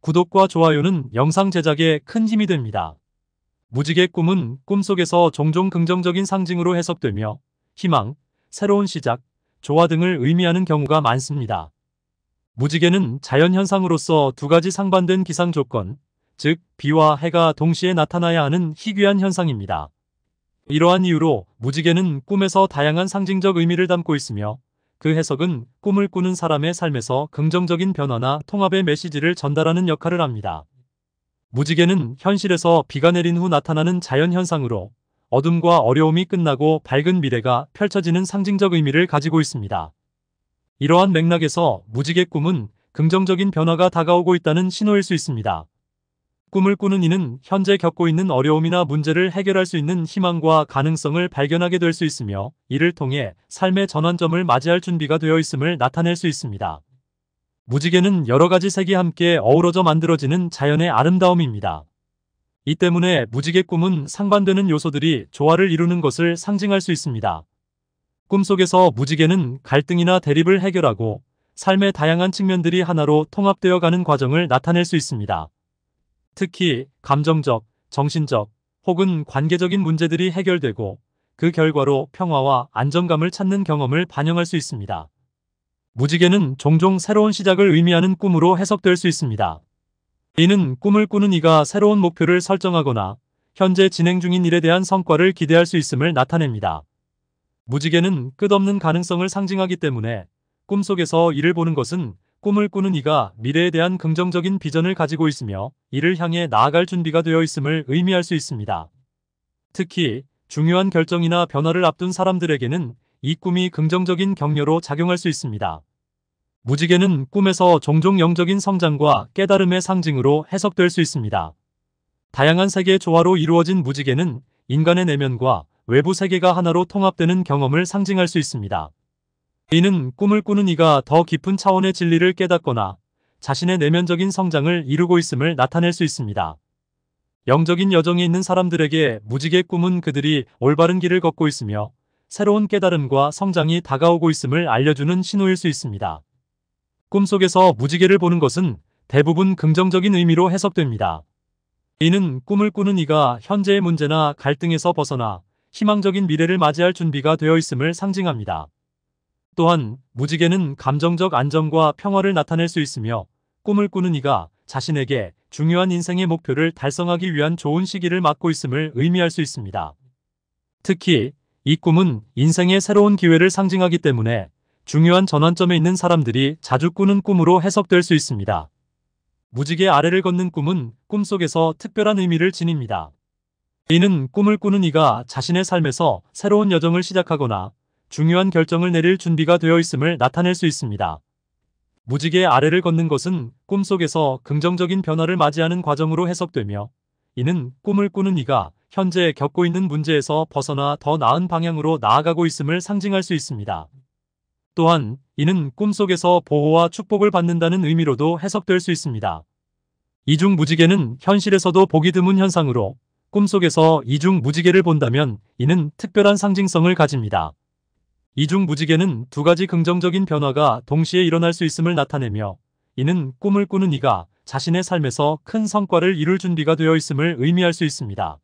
구독과 좋아요는 영상 제작에 큰 힘이 됩니다. 무지개 꿈은 꿈속에서 종종 긍정적인 상징으로 해석되며 희망, 새로운 시작, 조화 등을 의미하는 경우가 많습니다. 무지개는 자연현상으로서 두 가지 상반된 기상조건, 즉 비와 해가 동시에 나타나야 하는 희귀한 현상입니다. 이러한 이유로 무지개는 꿈에서 다양한 상징적 의미를 담고 있으며 그 해석은 꿈을 꾸는 사람의 삶에서 긍정적인 변화나 통합의 메시지를 전달하는 역할을 합니다. 무지개는 현실에서 비가 내린 후 나타나는 자연현상으로 어둠과 어려움이 끝나고 밝은 미래가 펼쳐지는 상징적 의미를 가지고 있습니다. 이러한 맥락에서 무지개 꿈은 긍정적인 변화가 다가오고 있다는 신호일 수 있습니다. 꿈을 꾸는 이는 현재 겪고 있는 어려움이나 문제를 해결할 수 있는 희망과 가능성을 발견하게 될 수 있으며 이를 통해 삶의 전환점을 맞이할 준비가 되어 있음을 나타낼 수 있습니다. 무지개는 여러 가지 색이 함께 어우러져 만들어지는 자연의 아름다움입니다. 이 때문에 무지개 꿈은 상반되는 요소들이 조화를 이루는 것을 상징할 수 있습니다. 꿈속에서 무지개는 갈등이나 대립을 해결하고 삶의 다양한 측면들이 하나로 통합되어 가는 과정을 나타낼 수 있습니다. 특히 감정적, 정신적 혹은 관계적인 문제들이 해결되고 그 결과로 평화와 안정감을 찾는 경험을 반영할 수 있습니다. 무지개는 종종 새로운 시작을 의미하는 꿈으로 해석될 수 있습니다. 이는 꿈을 꾸는 이가 새로운 목표를 설정하거나 현재 진행 중인 일에 대한 성과를 기대할 수 있음을 나타냅니다. 무지개는 끝없는 가능성을 상징하기 때문에 꿈속에서 이를 보는 것은 꿈을 꾸는 이가 미래에 대한 긍정적인 비전을 가지고 있으며 이를 향해 나아갈 준비가 되어 있음을 의미할 수 있습니다. 특히 중요한 결정이나 변화를 앞둔 사람들에게는 이 꿈이 긍정적인 격려로 작용할 수 있습니다. 무지개는 꿈에서 종종 영적인 성장과 깨달음의 상징으로 해석될 수 있습니다. 다양한 세계의 조화로 이루어진 무지개는 인간의 내면과 외부 세계가 하나로 통합되는 경험을 상징할 수 있습니다. 이는 꿈을 꾸는 이가 더 깊은 차원의 진리를 깨닫거나 자신의 내면적인 성장을 이루고 있음을 나타낼 수 있습니다. 영적인 여정이 있는 사람들에게 무지개 꿈은 그들이 올바른 길을 걷고 있으며 새로운 깨달음과 성장이 다가오고 있음을 알려주는 신호일 수 있습니다. 꿈속에서 무지개를 보는 것은 대부분 긍정적인 의미로 해석됩니다. 이는 꿈을 꾸는 이가 현재의 문제나 갈등에서 벗어나 희망적인 미래를 맞이할 준비가 되어 있음을 상징합니다. 또한 무지개는 감정적 안정과 평화를 나타낼 수 있으며 꿈을 꾸는 이가 자신에게 중요한 인생의 목표를 달성하기 위한 좋은 시기를 맞고 있음을 의미할 수 있습니다. 특히 이 꿈은 인생의 새로운 기회를 상징하기 때문에 중요한 전환점에 있는 사람들이 자주 꾸는 꿈으로 해석될 수 있습니다. 무지개 아래를 걷는 꿈은 꿈속에서 특별한 의미를 지닙니다. 이는 꿈을 꾸는 이가 자신의 삶에서 새로운 여정을 시작하거나 중요한 결정을 내릴 준비가 되어 있음을 나타낼 수 있습니다. 무지개 아래를 걷는 것은 꿈속에서 긍정적인 변화를 맞이하는 과정으로 해석되며 이는 꿈을 꾸는 이가 현재 겪고 있는 문제에서 벗어나 더 나은 방향으로 나아가고 있음을 상징할 수 있습니다. 또한 이는 꿈속에서 보호와 축복을 받는다는 의미로도 해석될 수 있습니다. 이중 무지개는 현실에서도 보기 드문 현상으로 꿈속에서 이중 무지개를 본다면 이는 특별한 상징성을 가집니다. 이중 무지개는 두 가지 긍정적인 변화가 동시에 일어날 수 있음을 나타내며 이는 꿈을 꾸는 이가 자신의 삶에서 큰 성과를 이룰 준비가 되어 있음을 의미할 수 있습니다.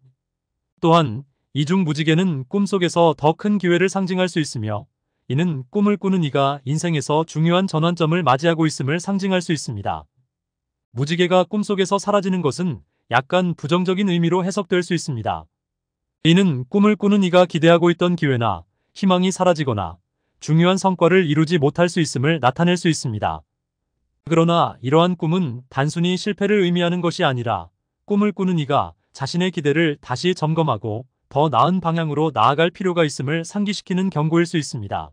또한 이중 무지개는 꿈속에서 더 큰 기회를 상징할 수 있으며 이는 꿈을 꾸는 이가 인생에서 중요한 전환점을 맞이하고 있음을 상징할 수 있습니다. 무지개가 꿈속에서 사라지는 것은 약간 부정적인 의미로 해석될 수 있습니다. 이는 꿈을 꾸는 이가 기대하고 있던 기회나 희망이 사라지거나 중요한 성과를 이루지 못할 수 있음을 나타낼 수 있습니다. 그러나 이러한 꿈은 단순히 실패를 의미하는 것이 아니라 꿈을 꾸는 이가 자신의 기대를 다시 점검하고 더 나은 방향으로 나아갈 필요가 있음을 상기시키는 경고일 수 있습니다.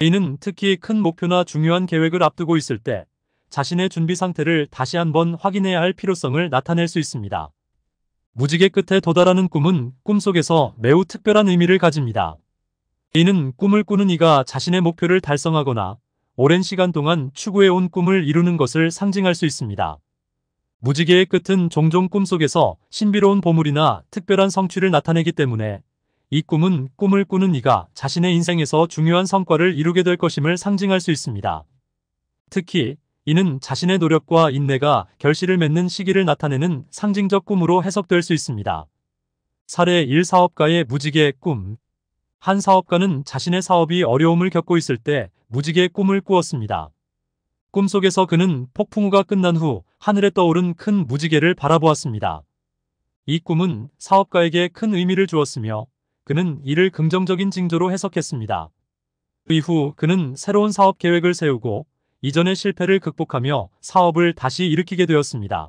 이는 특히 큰 목표나 중요한 계획을 앞두고 있을 때 자신의 준비 상태를 다시 한번 확인해야 할 필요성을 나타낼 수 있습니다. 무지개 끝에 도달하는 꿈은 꿈속에서 매우 특별한 의미를 가집니다. 이는 꿈을 꾸는 이가 자신의 목표를 달성하거나 오랜 시간 동안 추구해온 꿈을 이루는 것을 상징할 수 있습니다. 무지개의 끝은 종종 꿈속에서 신비로운 보물이나 특별한 성취를 나타내기 때문에 이 꿈은 꿈을 꾸는 이가 자신의 인생에서 중요한 성과를 이루게 될 것임을 상징할 수 있습니다. 특히 이는 자신의 노력과 인내가 결실을 맺는 시기를 나타내는 상징적 꿈으로 해석될 수 있습니다. 사례 1 사업가의 무지개 꿈한 사업가는 자신의 사업이 어려움을 겪고 있을 때 무지개 꿈을 꾸었습니다. 꿈속에서 그는 폭풍우가 끝난 후 하늘에 떠오른 큰 무지개를 바라보았습니다. 이 꿈은 사업가에게 큰 의미를 주었으며 그는 이를 긍정적인 징조로 해석했습니다. 그 이후 그는 새로운 사업 계획을 세우고 이전의 실패를 극복하며 사업을 다시 일으키게 되었습니다.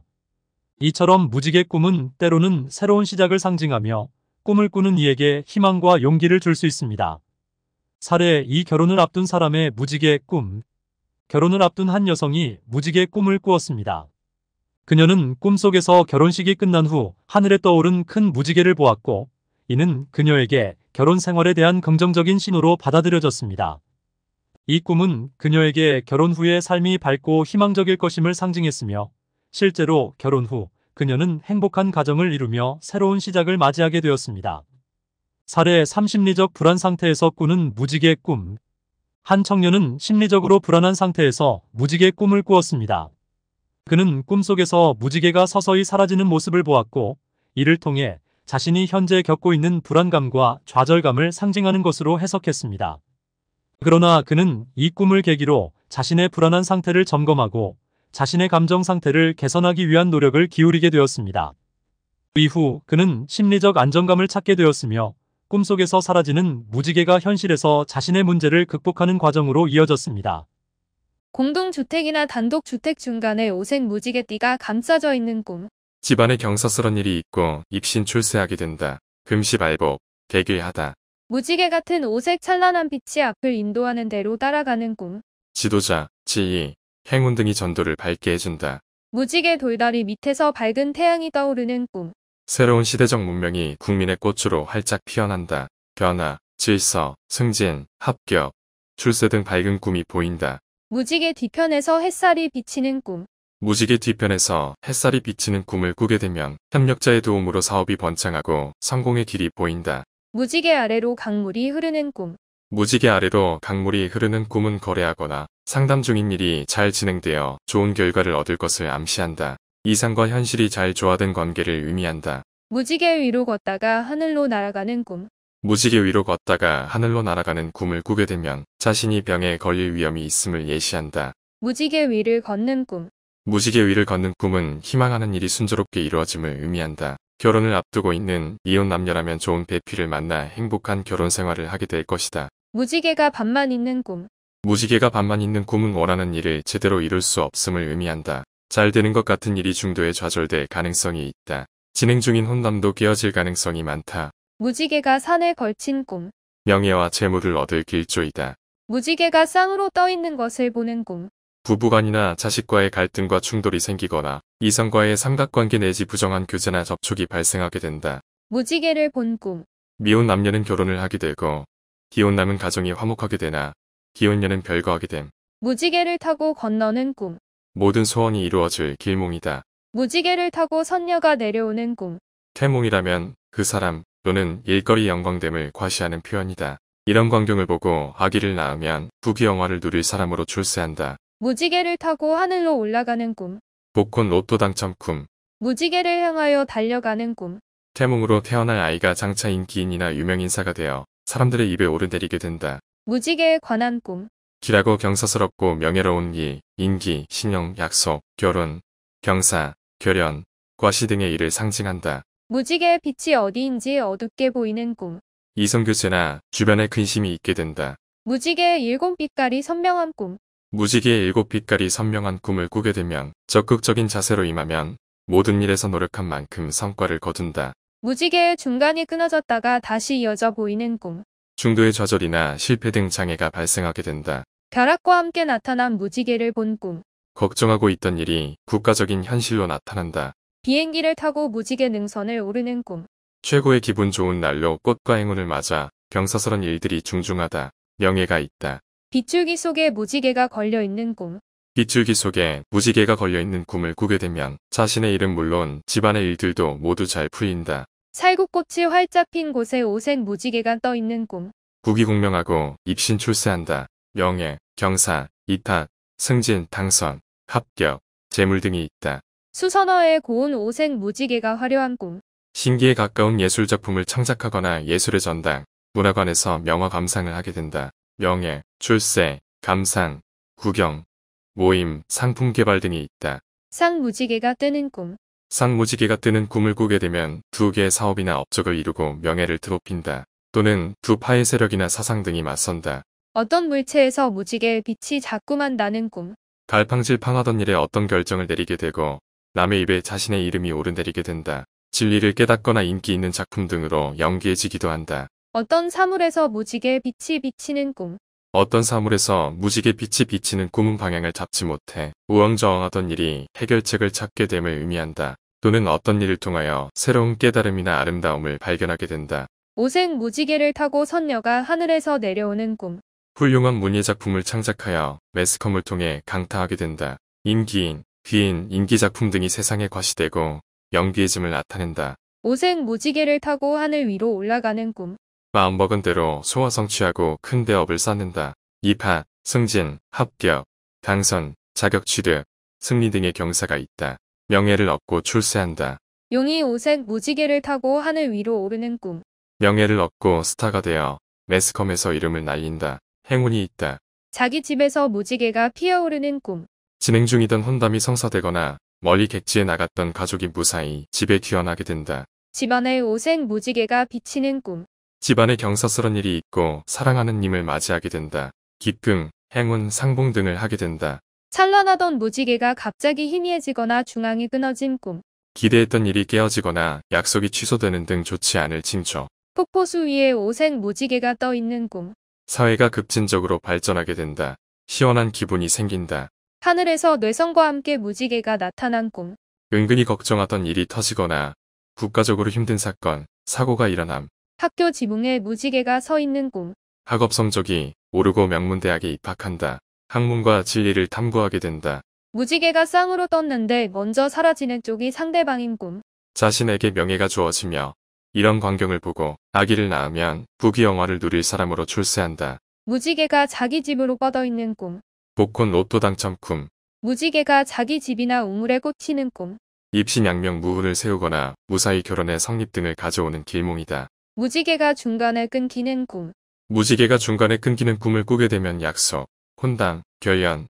이처럼 무지개 꿈은 때로는 새로운 시작을 상징하며 꿈을 꾸는 이에게 희망과 용기를 줄 수 있습니다. 사례 이 결혼을 앞둔 사람의 무지개 꿈 결혼을 앞둔 한 여성이 무지개 꿈을 꾸었습니다. 그녀는 꿈속에서 결혼식이 끝난 후 하늘에 떠오른 큰 무지개를 보았고 이는 그녀에게 결혼 생활에 대한 긍정적인 신호로 받아들여졌습니다. 이 꿈은 그녀에게 결혼 후의 삶이 밝고 희망적일 것임을 상징했으며 실제로 결혼 후 그녀는 행복한 가정을 이루며 새로운 시작을 맞이하게 되었습니다. 사례 3 심리적 불안 상태에서 꾸는 무지개 꿈 한 청년은 심리적으로 불안한 상태에서 무지개 꿈을 꾸었습니다. 그는 꿈속에서 무지개가 서서히 사라지는 모습을 보았고 이를 통해 자신이 현재 겪고 있는 불안감과 좌절감을 상징하는 것으로 해석했습니다. 그러나 그는 이 꿈을 계기로 자신의 불안한 상태를 점검하고 자신의 감정 상태를 개선하기 위한 노력을 기울이게 되었습니다. 이후 그는 심리적 안정감을 찾게 되었으며 꿈속에서 사라지는 무지개가 현실에서 자신의 문제를 극복하는 과정으로 이어졌습니다. 공동주택이나 단독주택 중간에 오색 무지개띠가 감싸져 있는 꿈. 집안에 경사스런 일이 있고 입신 출세하게 된다. 금시발복, 개괴하다 무지개 같은 오색 찬란한 빛이 앞을 인도하는 대로 따라가는 꿈. 지도자, 지휘, 행운 등이 전도를 밝게 해준다. 무지개 돌다리 밑에서 밝은 태양이 떠오르는 꿈. 새로운 시대적 문명이 국민의 꽃으로 활짝 피어난다. 변화, 질서, 승진, 합격, 출세 등 밝은 꿈이 보인다. 무지개 뒤편에서 햇살이 비치는 꿈. 무지개 뒤편에서 햇살이 비치는 꿈을 꾸게 되면 협력자의 도움으로 사업이 번창하고 성공의 길이 보인다. 무지개 아래로 강물이 흐르는 꿈. 무지개 아래로 강물이 흐르는 꿈은 거래하거나 상담 중인 일이 잘 진행되어 좋은 결과를 얻을 것을 암시한다. 이상과 현실이 잘 조화된 관계를 의미한다. 무지개 위로 걷다가 하늘로 날아가는 꿈. 무지개 위로 걷다가 하늘로 날아가는 꿈을 꾸게 되면 자신이 병에 걸릴 위험이 있음을 예시한다. 무지개 위를 걷는 꿈. 무지개 위를 걷는 꿈은 희망하는 일이 순조롭게 이루어짐을 의미한다. 결혼을 앞두고 있는 이혼 남녀라면 좋은 배필을 만나 행복한 결혼 생활을 하게 될 것이다. 무지개가 반만 있는 꿈. 무지개가 반만 있는 꿈은 원하는 일을 제대로 이룰 수 없음을 의미한다. 잘 되는 것 같은 일이 중도에 좌절될 가능성이 있다. 진행 중인 혼남도 깨어질 가능성이 많다. 무지개가 산에 걸친 꿈. 명예와 재물을 얻을 길조이다. 무지개가 쌍으로 떠있는 것을 보는 꿈. 부부간이나 자식과의 갈등과 충돌이 생기거나 이성과의 삼각관계 내지 부정한 교제나 접촉이 발생하게 된다. 무지개를 본 꿈. 미혼 남녀는 결혼을 하게 되고 기혼남은 가정이 화목하게 되나 기혼녀는 별거하게 됨. 무지개를 타고 건너는 꿈. 모든 소원이 이루어질 길몽이다. 무지개를 타고 선녀가 내려오는 꿈. 태몽이라면 그 사람 또는 일거리 영광됨을 과시하는 표현이다. 이런 광경을 보고 아기를 낳으면 부귀 영화를 누릴 사람으로 출세한다. 무지개를 타고 하늘로 올라가는 꿈. 복권 로또 당첨 꿈. 무지개를 향하여 달려가는 꿈. 태몽으로 태어날 아이가 장차 인기인이나 유명인사가 되어 사람들의 입에 오르내리게 된다. 무지개에 관한 꿈. 길하고 경사스럽고 명예로운 이, 인기, 신용, 약속, 결혼, 경사, 결연, 과시 등의 일을 상징한다. 무지개의 빛이 어디인지 어둡게 보이는 꿈. 이성교제나 주변에 근심이 있게 된다. 무지개의 일곱 빛깔이 선명한 꿈. 무지개의 일곱 빛깔이 선명한 꿈을 꾸게 되면 적극적인 자세로 임하면 모든 일에서 노력한 만큼 성과를 거둔다. 무지개의 중간이 끊어졌다가 다시 이어져 보이는 꿈. 중도의 좌절이나 실패 등 장애가 발생하게 된다. 벼락과 함께 나타난 무지개를 본 꿈. 걱정하고 있던 일이 국가적인 현실로 나타난다. 비행기를 타고 무지개 능선을 오르는 꿈. 최고의 기분 좋은 날로 꽃과 행운을 맞아 경사스런 일들이 중중하다. 명예가 있다. 빗줄기 속에 무지개가 걸려있는 꿈. 빗줄기 속에 무지개가 걸려있는 꿈을 꾸게 되면 자신의 일은 물론 집안의 일들도 모두 잘 풀린다. 살구꽃이 활짝 핀 곳에 오색 무지개가 떠있는 꿈. 국위공명하고 입신 출세한다. 명예, 경사, 이탁, 승진, 당선, 합격, 재물 등이 있다. 수선어의 고운 오색 무지개가 화려한 꿈. 신기에 가까운 예술 작품을 창작하거나 예술의 전당, 문화관에서 명화 감상을 하게 된다. 명예, 출세, 감상, 구경, 모임, 상품 개발 등이 있다. 쌍무지개가 뜨는 꿈. 상무지개가 뜨는 꿈을 꾸게 되면 두 개의 사업이나 업적을 이루고 명예를 드높인다. 또는 두 파의 세력이나 사상 등이 맞선다. 어떤 물체에서 무지개의 빛이 자꾸만 나는 꿈. 갈팡질팡하던 일에 어떤 결정을 내리게 되고 남의 입에 자신의 이름이 오르내리게 된다. 진리를 깨닫거나 인기 있는 작품 등으로 연기해지기도 한다. 어떤 사물에서 무지개의 빛이 비치는 꿈. 어떤 사물에서 무지개 빛이 비치는 꿈은 방향을 잡지 못해 우왕좌왕하던 일이 해결책을 찾게 됨을 의미한다. 또는 어떤 일을 통하여 새로운 깨달음이나 아름다움을 발견하게 된다. 오색 무지개를 타고 선녀가 하늘에서 내려오는 꿈. 훌륭한 문예 작품을 창작하여 매스컴을 통해 강타하게 된다. 임기인, 귀인, 인기 작품 등이 세상에 과시되고 연기의짐을 나타낸다. 오색 무지개를 타고 하늘 위로 올라가는 꿈. 마음먹은 대로 소화 성취하고 큰 대업을 쌓는다. 입파 승진, 합격, 당선, 자격 취득, 승리 등의 경사가 있다. 명예를 얻고 출세한다. 용이 오색 무지개를 타고 하늘 위로 오르는 꿈. 명예를 얻고 스타가 되어 매스컴에서 이름을 날린다. 행운이 있다. 자기 집에서 무지개가 피어오르는 꿈. 진행 중이던 혼담이 성사되거나 멀리 객지에 나갔던 가족이 무사히 집에 귀환하게 된다. 집안에 오색 무지개가 비치는 꿈. 집안에 경사스런 일이 있고 사랑하는 님을 맞이하게 된다. 기쁨, 행운, 상봉 등을 하게 된다. 찬란하던 무지개가 갑자기 희미해지거나 중앙이 끊어진 꿈. 기대했던 일이 깨어지거나 약속이 취소되는 등 좋지 않을 징조. 폭포수 위에 오색 무지개가 떠 있는 꿈. 사회가 급진적으로 발전하게 된다. 시원한 기분이 생긴다. 하늘에서 뇌성과 함께 무지개가 나타난 꿈. 은근히 걱정하던 일이 터지거나 국가적으로 힘든 사건, 사고가 일어남. 학교 지붕에 무지개가 서 있는 꿈. 학업 성적이 오르고 명문대학에 입학한다. 학문과 진리를 탐구하게 된다. 무지개가 쌍으로 떴는데 먼저 사라지는 쪽이 상대방인 꿈. 자신에게 명예가 주어지며 이런 광경을 보고 아기를 낳으면 부귀영화를 누릴 사람으로 출세한다. 무지개가 자기 집으로 뻗어있는 꿈. 복권 로또 당첨 꿈. 무지개가 자기 집이나 우물에 꽂히는 꿈. 입신양명 무운을 세우거나 무사히 결혼해 성립 등을 가져오는 길몽이다. 무지개가 중간에 끊기는 꿈. 무지개가 중간에 끊기는 꿈을 꾸게 되면 약속, 혼당, 결연,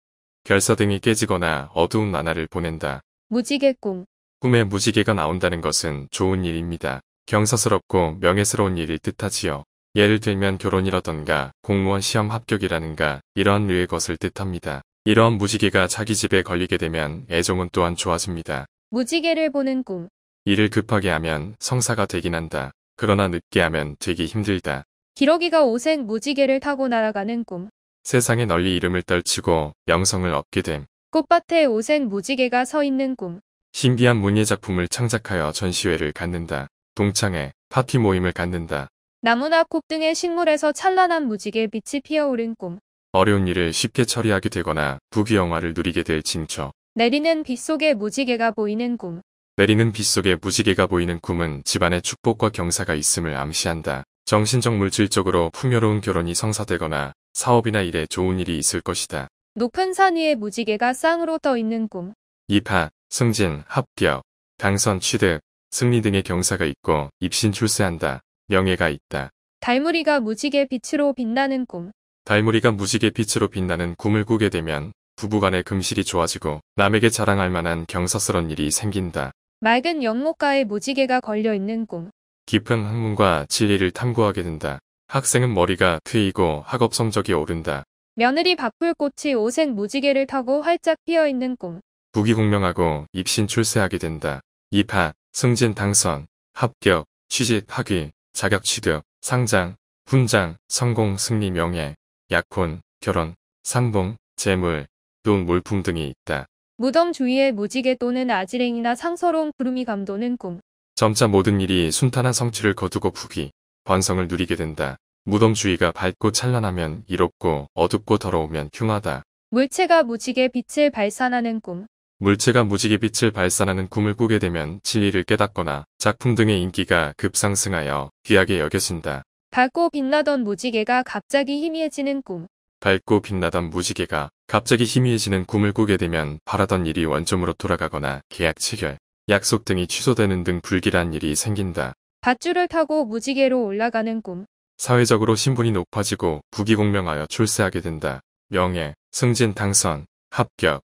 결사 등이 깨지거나 어두운 나날을 보낸다. 무지개 꿈. 꿈에 무지개가 나온다는 것은 좋은 일입니다. 경사스럽고 명예스러운 일이 뜻하지요. 예를 들면 결혼이라던가 공무원 시험 합격이라는가 이러한 류의 것을 뜻합니다. 이러한 무지개가 자기 집에 걸리게 되면 애정은 또한 좋아집니다. 무지개를 보는 꿈. 일을 급하게 하면 성사가 되긴 한다. 그러나 늦게 하면 되기 힘들다. 기러기가 오색 무지개를 타고 날아가는 꿈. 세상에 널리 이름을 떨치고 명성을 얻게 됨. 꽃밭에 오색 무지개가 서 있는 꿈. 신비한 문예 작품을 창작하여 전시회를 갖는다. 동창회, 파티 모임을 갖는다. 나무나 꽃 등의 식물에서 찬란한 무지개 빛이 피어오른 꿈. 어려운 일을 쉽게 처리하게 되거나 부귀영화를 누리게 될징초 내리는 빛 속에 무지개가 보이는 꿈. 내리는 빗속에 무지개가 보이는 꿈은 집안의 축복과 경사가 있음을 암시한다. 정신적 물질적으로 풍요로운 결혼이 성사되거나 사업이나 일에 좋은 일이 있을 것이다. 높은 산 위에 무지개가 쌍으로 떠 있는 꿈. 입하, 승진, 합격, 당선, 취득, 승리 등의 경사가 있고 입신 출세한다. 명예가 있다. 달무리가 무지개 빛으로 빛나는 꿈. 달무리가 무지개 빛으로 빛나는 꿈을 꾸게 되면 부부간의 금실이 좋아지고 남에게 자랑할 만한 경사스런 일이 생긴다. 맑은 연못가에 무지개가 걸려있는 꿈. 깊은 학문과 진리를 탐구하게 된다. 학생은 머리가 트이고 학업 성적이 오른다. 며느리 바풀꽃이 오색 무지개를 타고 활짝 피어있는 꿈. 부기공명하고 입신 출세하게 된다. 입하, 승진 당선, 합격, 취직 학위, 자격 취득, 상장, 훈장, 성공 승리 명예, 약혼, 결혼, 상봉, 재물, 돈 물품 등이 있다. 무덤 주위에 무지개 또는 아지랭이나 상서로운 구름이 감도는 꿈. 점차 모든 일이 순탄한 성취를 거두고 부귀, 번성을 누리게 된다. 무덤 주위가 밝고 찬란하면 이롭고 어둡고 더러우면 흉하다. 물체가 무지개 빛을 발산하는 꿈. 물체가 무지개 빛을 발산하는 꿈을 꾸게 되면 진리를 깨닫거나 작품 등의 인기가 급상승하여 귀하게 여겨진다. 밝고 빛나던 무지개가 갑자기 희미해지는 꿈. 밝고 빛나던 무지개가 갑자기 희미해지는 꿈을 꾸게 되면 바라던 일이 원점으로 돌아가거나 계약 체결, 약속 등이 취소되는 등 불길한 일이 생긴다. 밧줄을 타고 무지개로 올라가는 꿈. 사회적으로 신분이 높아지고 부귀공명하여 출세하게 된다. 명예, 승진 당선, 합격,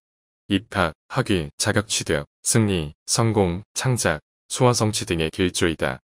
입학, 학위, 자격 취득, 승리, 성공, 창작, 소화 성취 등의 길조이다.